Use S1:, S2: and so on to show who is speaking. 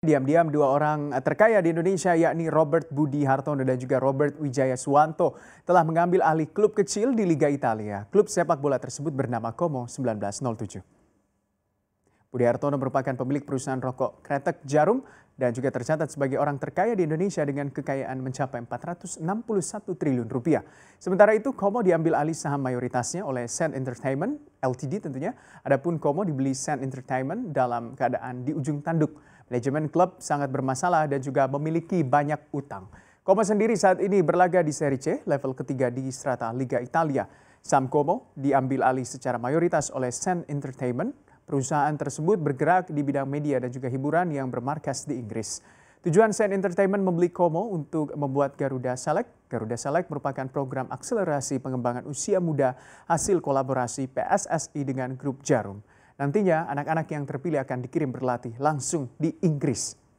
S1: Diam-diam dua orang eh, terkaya di Indonesia yakni Robert Budi Hartono dan juga Robert Wijaya Suwanto telah mengambil alih klub kecil di Liga Italia. Klub sepak bola tersebut bernama Como 1907. Budi Hartono merupakan pemilik perusahaan rokok Kretek Jarum dan juga tercatat sebagai orang terkaya di Indonesia dengan kekayaan mencapai 461 triliun rupiah. Sementara itu Komo diambil alih saham mayoritasnya oleh Sand Entertainment, LTD tentunya. Adapun Komo dibeli Sand Entertainment dalam keadaan di ujung tanduk. Manajemen klub sangat bermasalah dan juga memiliki banyak utang. Como sendiri saat ini berlaga di Serie C, level ketiga di strata Liga Italia. Sam Como diambil alih secara mayoritas oleh Sen Entertainment. Perusahaan tersebut bergerak di bidang media dan juga hiburan yang bermarkas di Inggris. Tujuan Sen Entertainment membeli Como untuk membuat Garuda Select. Garuda Select merupakan program akselerasi pengembangan usia muda hasil kolaborasi PSSI dengan grup Jarum. Nantinya anak-anak yang terpilih akan dikirim berlatih langsung di Inggris